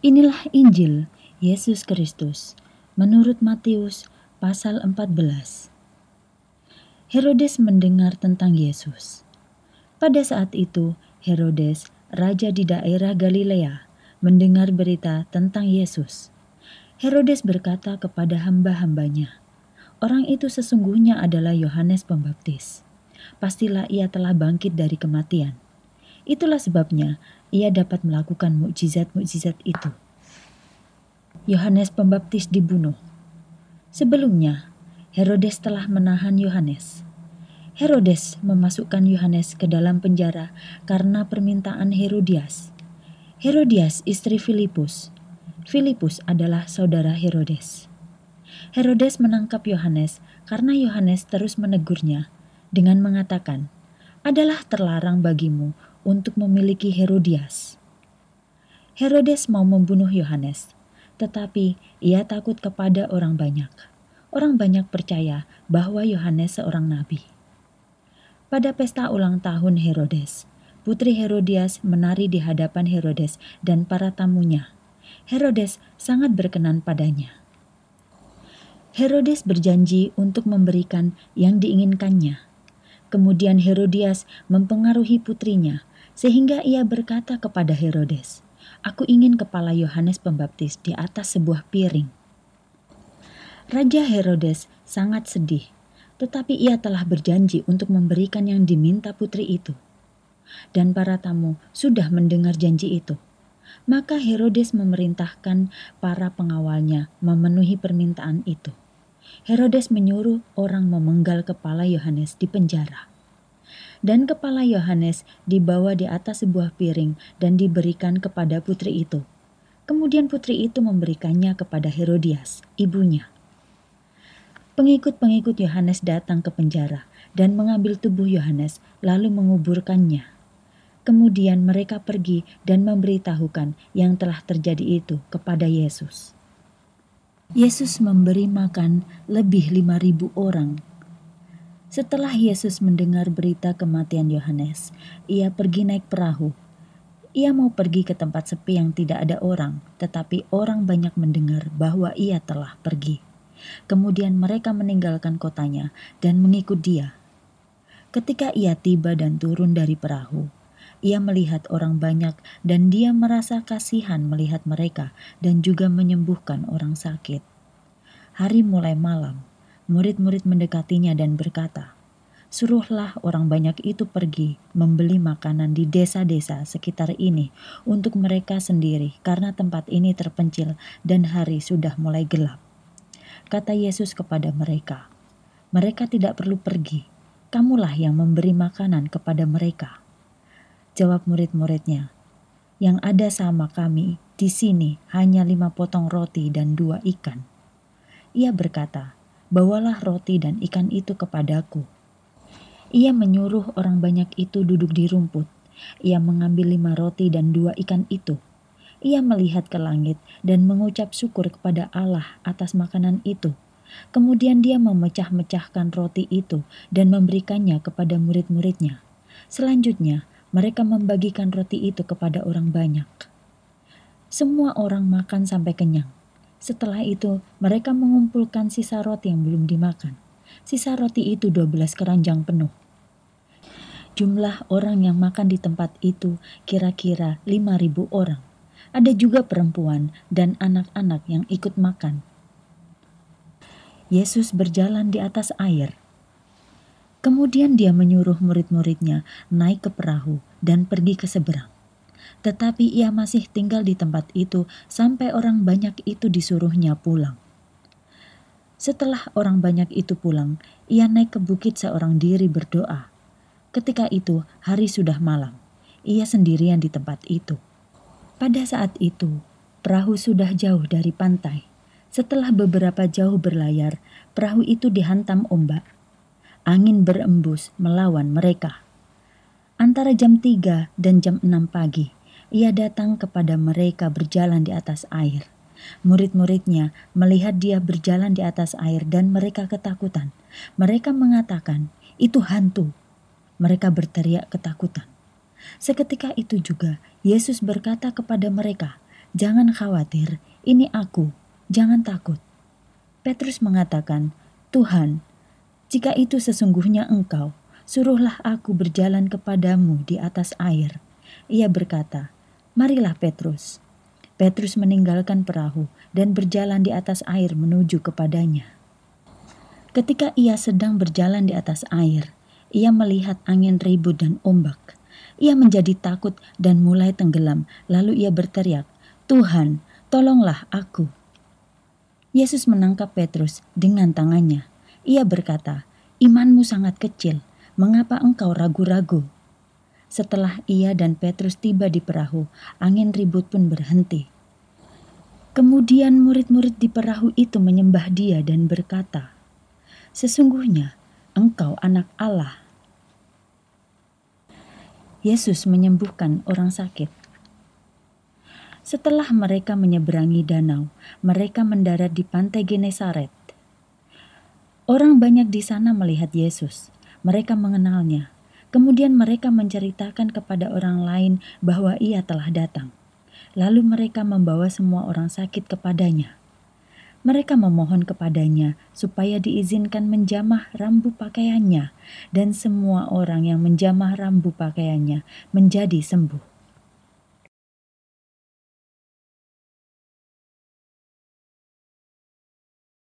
Inilah Injil Yesus Kristus menurut Matius pasal 14. Herodes mendengar tentang Yesus. Pada saat itu, Herodes, raja di daerah Galilea, mendengar berita tentang Yesus. Herodes berkata kepada hamba-hambanya, "Orang itu sesungguhnya adalah Yohanes Pembaptis. Pastilah ia telah bangkit dari kematian." Itulah sebabnya ia dapat melakukan mukjizat-mukjizat itu. Yohanes Pembaptis dibunuh. Sebelumnya, Herodes telah menahan Yohanes. Herodes memasukkan Yohanes ke dalam penjara karena permintaan Herodias. Herodias istri Filipus. Filipus adalah saudara Herodes. Herodes menangkap Yohanes karena Yohanes terus menegurnya dengan mengatakan, "Adalah terlarang bagimu untuk memiliki Herodias. Herodes mau membunuh Yohanes, tetapi ia takut kepada orang banyak. Orang banyak percaya bahwa Yohanes seorang nabi. Pada pesta ulang tahun Herodes, putri Herodias menari di hadapan Herodes dan para tamunya. Herodes sangat berkenan padanya. Herodes berjanji untuk memberikan yang diinginkannya. Kemudian Herodias mempengaruhi putrinya sehingga ia berkata kepada Herodes, "Aku ingin kepala Yohanes Pembaptis di atas sebuah piring." Raja Herodes sangat sedih, tetapi ia telah berjanji untuk memberikan yang diminta putri itu. Dan para tamu sudah mendengar janji itu maka Herodes memerintahkan para pengawalnya memenuhi permintaan itu. Herodes menyuruh orang memenggal kepala Yohanes di penjara. Dan kepala Yohanes dibawa di atas sebuah piring dan diberikan kepada putri itu. Kemudian putri itu memberikannya kepada Herodias, ibunya. Pengikut-pengikut Yohanes datang ke penjara dan mengambil tubuh Yohanes, lalu menguburkannya. Kemudian mereka pergi dan memberitahukan yang telah terjadi itu kepada Yesus. Yesus memberi makan lebih lima ribu orang setelah Yesus mendengar berita kematian Yohanes, ia pergi naik perahu. Ia mau pergi ke tempat sepi yang tidak ada orang, tetapi orang banyak mendengar bahwa ia telah pergi. Kemudian mereka meninggalkan kotanya dan mengikut dia. Ketika ia tiba dan turun dari perahu, ia melihat orang banyak dan dia merasa kasihan melihat mereka dan juga menyembuhkan orang sakit. Hari mulai malam, Murid-murid mendekatinya dan berkata, Suruhlah orang banyak itu pergi membeli makanan di desa-desa sekitar ini untuk mereka sendiri, karena tempat ini terpencil dan hari sudah mulai gelap. Kata Yesus kepada mereka, "Mereka tidak perlu pergi, kamulah yang memberi makanan kepada mereka." Jawab murid-muridnya, "Yang ada sama kami di sini hanya lima potong roti dan dua ikan." Ia berkata, bawalah roti dan ikan itu kepadaku. Ia menyuruh orang banyak itu duduk di rumput. Ia mengambil lima roti dan dua ikan itu. Ia melihat ke langit dan mengucap syukur kepada Allah atas makanan itu. Kemudian dia memecah-mecahkan roti itu dan memberikannya kepada murid-muridnya. Selanjutnya, mereka membagikan roti itu kepada orang banyak. Semua orang makan sampai kenyang. Setelah itu, mereka mengumpulkan sisa roti yang belum dimakan. Sisa roti itu 12 keranjang penuh. Jumlah orang yang makan di tempat itu kira-kira 5.000 orang. Ada juga perempuan dan anak-anak yang ikut makan. Yesus berjalan di atas air. Kemudian dia menyuruh murid-muridnya naik ke perahu dan pergi ke seberang tetapi ia masih tinggal di tempat itu sampai orang banyak itu disuruhnya pulang. Setelah orang banyak itu pulang, ia naik ke bukit seorang diri berdoa. Ketika itu, hari sudah malam. Ia sendirian di tempat itu. Pada saat itu, perahu sudah jauh dari pantai. Setelah beberapa jauh berlayar, perahu itu dihantam ombak. Angin berembus melawan mereka. Antara jam 3 dan jam 6 pagi, ia datang kepada mereka berjalan di atas air. Murid-muridnya melihat dia berjalan di atas air dan mereka ketakutan. Mereka mengatakan, "Itu hantu." Mereka berteriak ketakutan. Seketika itu juga Yesus berkata kepada mereka, "Jangan khawatir, ini aku. Jangan takut." Petrus mengatakan, "Tuhan, jika itu sesungguhnya Engkau, suruhlah aku berjalan kepadamu di atas air." Ia berkata, Marilah Petrus. Petrus meninggalkan perahu dan berjalan di atas air menuju kepadanya. Ketika ia sedang berjalan di atas air, ia melihat angin ribut dan ombak. Ia menjadi takut dan mulai tenggelam, lalu ia berteriak, "Tuhan, tolonglah aku!" Yesus menangkap Petrus dengan tangannya. Ia berkata, "Imanmu sangat kecil, mengapa engkau ragu-ragu?" Setelah ia dan Petrus tiba di perahu, angin ribut pun berhenti. Kemudian murid-murid di perahu itu menyembah dia dan berkata, Sesungguhnya engkau anak Allah. Yesus menyembuhkan orang sakit. Setelah mereka menyeberangi danau, mereka mendarat di pantai Genesaret. Orang banyak di sana melihat Yesus. Mereka mengenalnya, Kemudian mereka menceritakan kepada orang lain bahwa ia telah datang. Lalu mereka membawa semua orang sakit kepadanya. Mereka memohon kepadanya supaya diizinkan menjamah rambu pakaiannya, dan semua orang yang menjamah rambu pakaiannya menjadi sembuh.